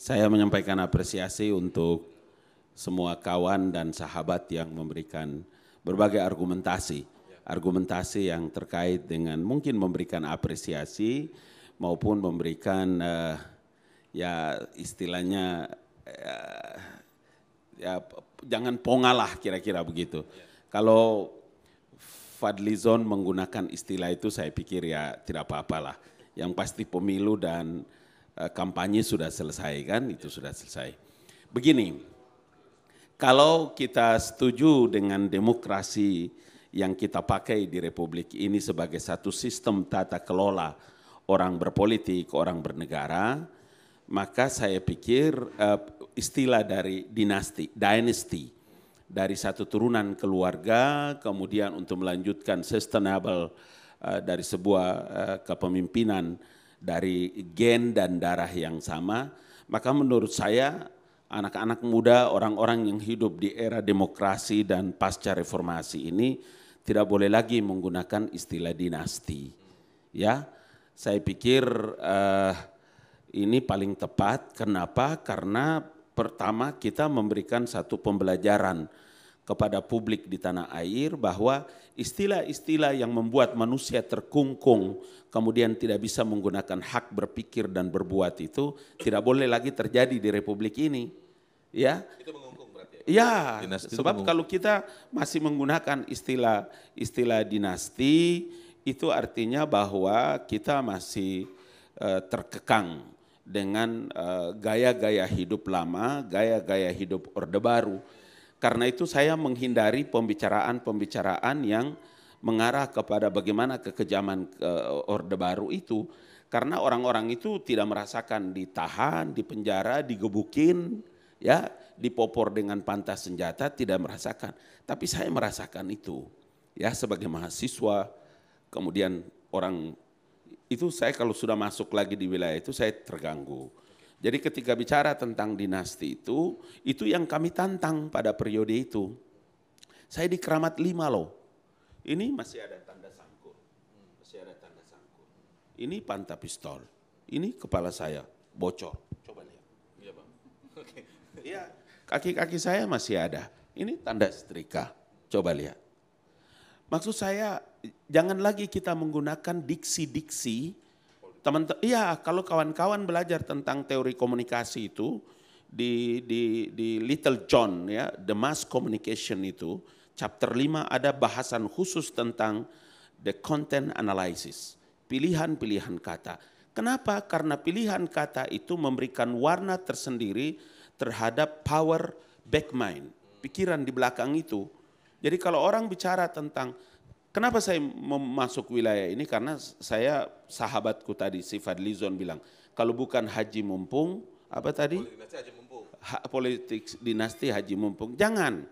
Saya menyampaikan apresiasi untuk semua kawan dan sahabat yang memberikan berbagai argumentasi. Argumentasi yang terkait dengan mungkin memberikan apresiasi maupun memberikan uh, ya istilahnya uh, ya jangan pongalah kira-kira begitu. Kalau Fadlizon menggunakan istilah itu saya pikir ya tidak apa-apalah. Yang pasti pemilu dan Eh, kampanye sudah selesai kan, itu sudah selesai. Begini, kalau kita setuju dengan demokrasi yang kita pakai di Republik ini sebagai satu sistem tata kelola orang berpolitik, orang bernegara, maka saya pikir eh, istilah dari dinasti, dynasty, dari satu turunan keluarga, kemudian untuk melanjutkan sustainable eh, dari sebuah kepemimpinan, dari gen dan darah yang sama, maka menurut saya anak-anak muda, orang-orang yang hidup di era demokrasi dan pasca reformasi ini tidak boleh lagi menggunakan istilah dinasti. Ya, saya pikir uh, ini paling tepat. Kenapa? Karena pertama kita memberikan satu pembelajaran kepada publik di tanah air bahwa istilah-istilah yang membuat manusia terkungkung kemudian tidak bisa menggunakan hak berpikir dan berbuat itu tidak boleh lagi terjadi di republik ini. Ya. Itu berarti. Ya, ya dinasti sebab kalau kita masih menggunakan istilah istilah dinasti itu artinya bahwa kita masih uh, terkekang dengan gaya eh, gaya-gaya hidup lama, gaya-gaya hidup orde baru karena itu saya menghindari pembicaraan-pembicaraan yang mengarah kepada bagaimana kekejaman ke eh, Orde Baru itu. Karena orang-orang itu tidak merasakan ditahan, dipenjara, digebukin, ya, dipopor dengan pantas senjata, tidak merasakan. Tapi saya merasakan itu, ya, sebagai mahasiswa, kemudian orang itu saya kalau sudah masuk lagi di wilayah itu saya terganggu. Jadi ketika bicara tentang dinasti itu, itu yang kami tantang pada periode itu. Saya di keramat lima loh. Ini masih ada tanda sangkur. Masih ada tanda sangkur. Ini pantat pistol. Ini kepala saya bocor. Coba lihat. Iya bang. Oke. Iya. Kaki-kaki saya masih ada. Ini tanda setrika. Coba lihat. Maksud saya jangan lagi kita menggunakan diksi-diksi teman iya kalau kawan-kawan belajar tentang teori komunikasi itu di di di Little John ya The Mass Communication itu chapter 5 ada bahasan khusus tentang the content analysis pilihan-pilihan kata kenapa karena pilihan kata itu memberikan warna tersendiri terhadap power back mind pikiran di belakang itu jadi kalau orang bicara tentang Kenapa saya masuk wilayah ini? Karena saya sahabatku tadi, si Fadlizon bilang, kalau bukan haji mumpung, apa tadi? politik dinasti haji mumpung. Jangan,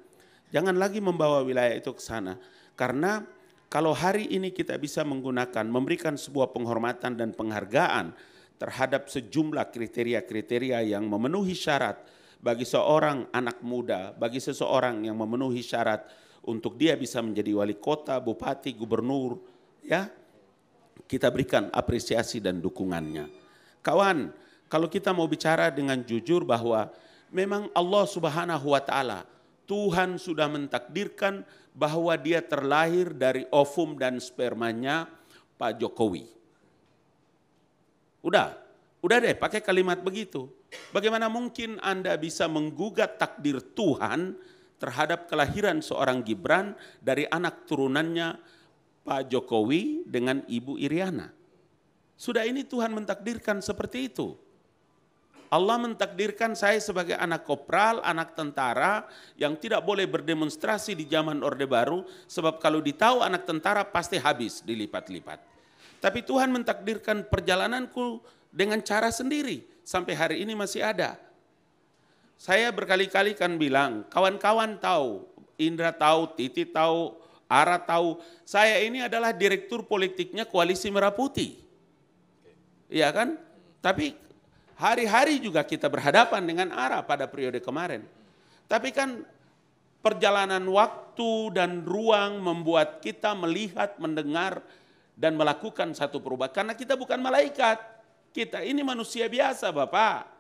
jangan lagi membawa wilayah itu ke sana. Karena kalau hari ini kita bisa menggunakan, memberikan sebuah penghormatan dan penghargaan terhadap sejumlah kriteria-kriteria yang memenuhi syarat bagi seorang anak muda, bagi seseorang yang memenuhi syarat untuk dia bisa menjadi wali kota, bupati, gubernur, ya. Kita berikan apresiasi dan dukungannya. Kawan, kalau kita mau bicara dengan jujur bahwa memang Allah Subhanahu wa taala Tuhan sudah mentakdirkan bahwa dia terlahir dari ovum dan spermanya Pak Jokowi. Udah, udah deh pakai kalimat begitu. Bagaimana mungkin Anda bisa menggugat takdir Tuhan terhadap kelahiran seorang Gibran dari anak turunannya Pak Jokowi dengan Ibu Iriana. Sudah ini Tuhan mentakdirkan seperti itu. Allah mentakdirkan saya sebagai anak kopral, anak tentara yang tidak boleh berdemonstrasi di zaman Orde Baru sebab kalau ditahu anak tentara pasti habis dilipat-lipat. Tapi Tuhan mentakdirkan perjalananku dengan cara sendiri sampai hari ini masih ada saya berkali-kali kan bilang, kawan-kawan tahu, Indra tahu, Titi tahu, Ara tahu, saya ini adalah direktur politiknya Koalisi Merah Putih. Iya kan? Tapi hari-hari juga kita berhadapan dengan Ara pada periode kemarin. Tapi kan perjalanan waktu dan ruang membuat kita melihat, mendengar, dan melakukan satu perubahan. Karena kita bukan malaikat, kita ini manusia biasa Bapak.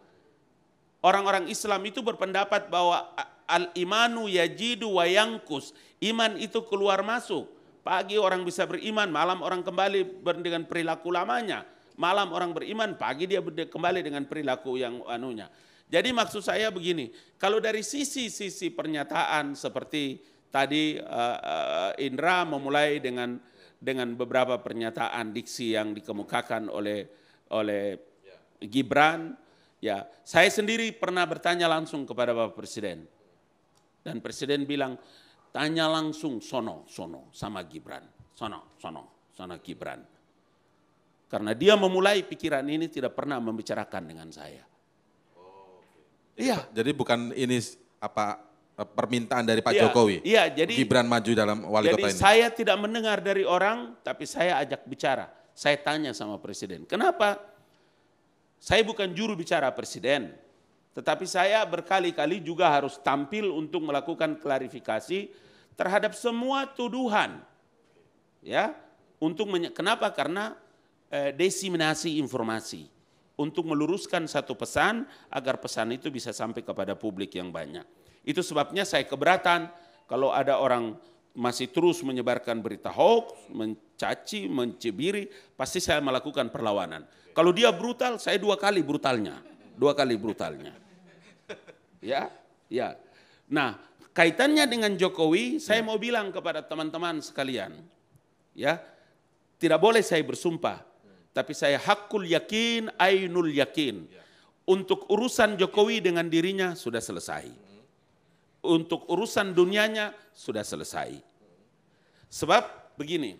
Orang-orang Islam itu berpendapat bahwa al-imanu yajidu wayangkus Iman itu keluar masuk. Pagi orang bisa beriman, malam orang kembali dengan perilaku lamanya. Malam orang beriman, pagi dia kembali dengan perilaku yang anunya. Jadi maksud saya begini, kalau dari sisi-sisi pernyataan seperti tadi uh, uh, Indra memulai dengan dengan beberapa pernyataan diksi yang dikemukakan oleh oleh Gibran Ya, saya sendiri pernah bertanya langsung kepada Bapak Presiden. Dan Presiden bilang, tanya langsung sono, sono sama Gibran. Sono, sono, sono Gibran. Karena dia memulai pikiran ini tidak pernah membicarakan dengan saya. Oh, Iya. Jadi bukan ini apa eh, permintaan dari Pak iya, Jokowi. Iya, jadi Gibran maju dalam wali kota ini. Jadi saya tidak mendengar dari orang, tapi saya ajak bicara. Saya tanya sama presiden, kenapa saya bukan juru bicara presiden, tetapi saya berkali-kali juga harus tampil untuk melakukan klarifikasi terhadap semua tuduhan. Ya, untuk kenapa? Karena eh, desiminasi informasi untuk meluruskan satu pesan agar pesan itu bisa sampai kepada publik yang banyak. Itu sebabnya saya keberatan kalau ada orang masih terus menyebarkan berita hoax, mencaci, mencibiri, pasti saya melakukan perlawanan. Kalau dia brutal, saya dua kali brutalnya. Dua kali brutalnya. Ya, ya. Nah, kaitannya dengan Jokowi, saya mau bilang kepada teman-teman sekalian, ya, tidak boleh saya bersumpah, tapi saya hakul yakin, ainul yakin. Untuk urusan Jokowi dengan dirinya sudah selesai untuk urusan dunianya sudah selesai. Sebab begini,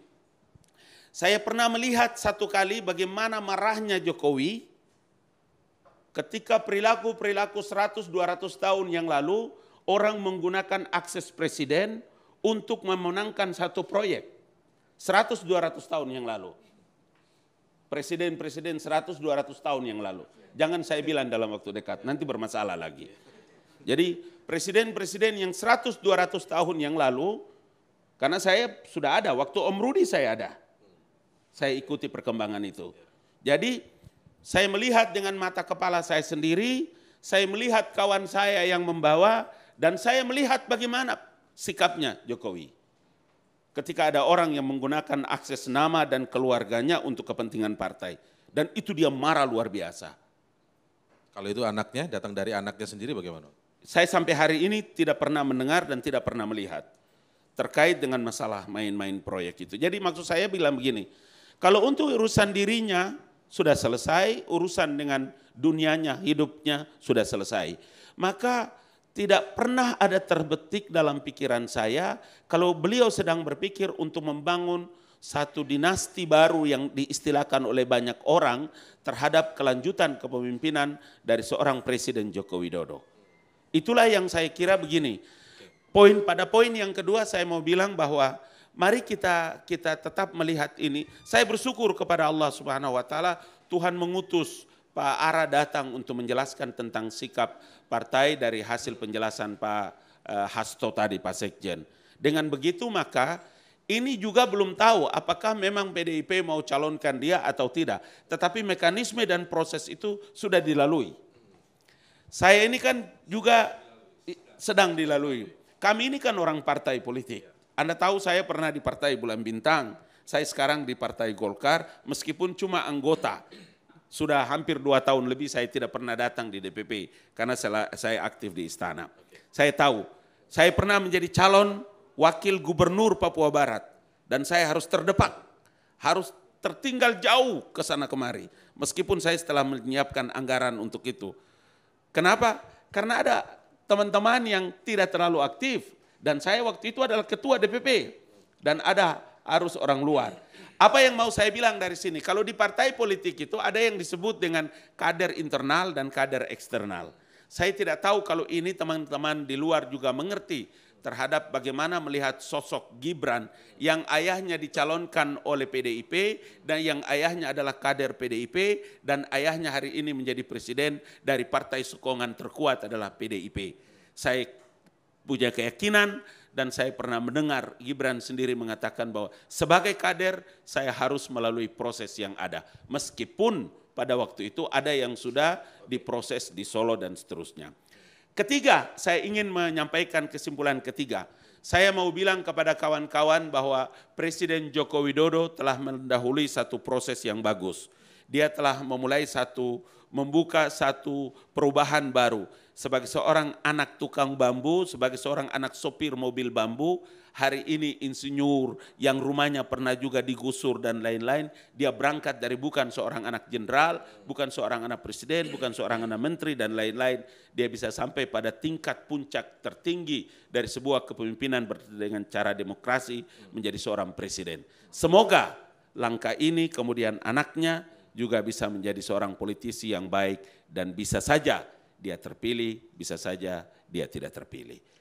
saya pernah melihat satu kali bagaimana marahnya Jokowi ketika perilaku-perilaku 100-200 tahun yang lalu orang menggunakan akses presiden untuk memenangkan satu proyek. 100-200 tahun yang lalu. Presiden-presiden 100-200 tahun yang lalu. Jangan saya bilang dalam waktu dekat, nanti bermasalah lagi. Jadi presiden-presiden yang 100-200 tahun yang lalu, karena saya sudah ada, waktu Om Rudi saya ada. Saya ikuti perkembangan itu. Jadi saya melihat dengan mata kepala saya sendiri, saya melihat kawan saya yang membawa, dan saya melihat bagaimana sikapnya Jokowi. Ketika ada orang yang menggunakan akses nama dan keluarganya untuk kepentingan partai. Dan itu dia marah luar biasa. Kalau itu anaknya, datang dari anaknya sendiri bagaimana? saya sampai hari ini tidak pernah mendengar dan tidak pernah melihat terkait dengan masalah main-main proyek itu. Jadi maksud saya bilang begini, kalau untuk urusan dirinya sudah selesai, urusan dengan dunianya, hidupnya sudah selesai. Maka tidak pernah ada terbetik dalam pikiran saya kalau beliau sedang berpikir untuk membangun satu dinasti baru yang diistilahkan oleh banyak orang terhadap kelanjutan kepemimpinan dari seorang Presiden Joko Widodo. Itulah yang saya kira begini. Poin pada poin yang kedua saya mau bilang bahwa mari kita kita tetap melihat ini. Saya bersyukur kepada Allah Subhanahu wa taala Tuhan mengutus Pak Ara datang untuk menjelaskan tentang sikap partai dari hasil penjelasan Pak eh, Hasto tadi Pak Sekjen. Dengan begitu maka ini juga belum tahu apakah memang PDIP mau calonkan dia atau tidak. Tetapi mekanisme dan proses itu sudah dilalui. Saya ini kan juga sedang dilalui. Kami ini kan orang partai politik. Anda tahu saya pernah di Partai Bulan Bintang, saya sekarang di Partai Golkar, meskipun cuma anggota. Sudah hampir dua tahun lebih saya tidak pernah datang di DPP, karena saya aktif di istana. Saya tahu, saya pernah menjadi calon wakil gubernur Papua Barat, dan saya harus terdepak, harus tertinggal jauh ke sana kemari. Meskipun saya setelah menyiapkan anggaran untuk itu, Kenapa? Karena ada teman-teman yang tidak terlalu aktif dan saya waktu itu adalah ketua DPP dan ada arus orang luar. Apa yang mau saya bilang dari sini? Kalau di partai politik itu ada yang disebut dengan kader internal dan kader eksternal. Saya tidak tahu kalau ini teman-teman di luar juga mengerti terhadap bagaimana melihat sosok Gibran yang ayahnya dicalonkan oleh PDIP dan yang ayahnya adalah kader PDIP dan ayahnya hari ini menjadi presiden dari partai sokongan terkuat adalah PDIP. Saya punya keyakinan dan saya pernah mendengar Gibran sendiri mengatakan bahwa sebagai kader saya harus melalui proses yang ada meskipun pada waktu itu ada yang sudah diproses di Solo dan seterusnya. Ketiga, saya ingin menyampaikan kesimpulan ketiga. Saya mau bilang kepada kawan-kawan bahwa Presiden Joko Widodo telah mendahului satu proses yang bagus dia telah memulai satu membuka satu perubahan baru. Sebagai seorang anak tukang bambu, sebagai seorang anak sopir mobil bambu, hari ini insinyur yang rumahnya pernah juga digusur dan lain-lain, dia berangkat dari bukan seorang anak jenderal, bukan seorang anak presiden, bukan seorang anak menteri dan lain-lain. Dia bisa sampai pada tingkat puncak tertinggi dari sebuah kepemimpinan dengan cara demokrasi menjadi seorang presiden. Semoga langkah ini kemudian anaknya juga bisa menjadi seorang politisi yang baik dan bisa saja dia terpilih, bisa saja dia tidak terpilih.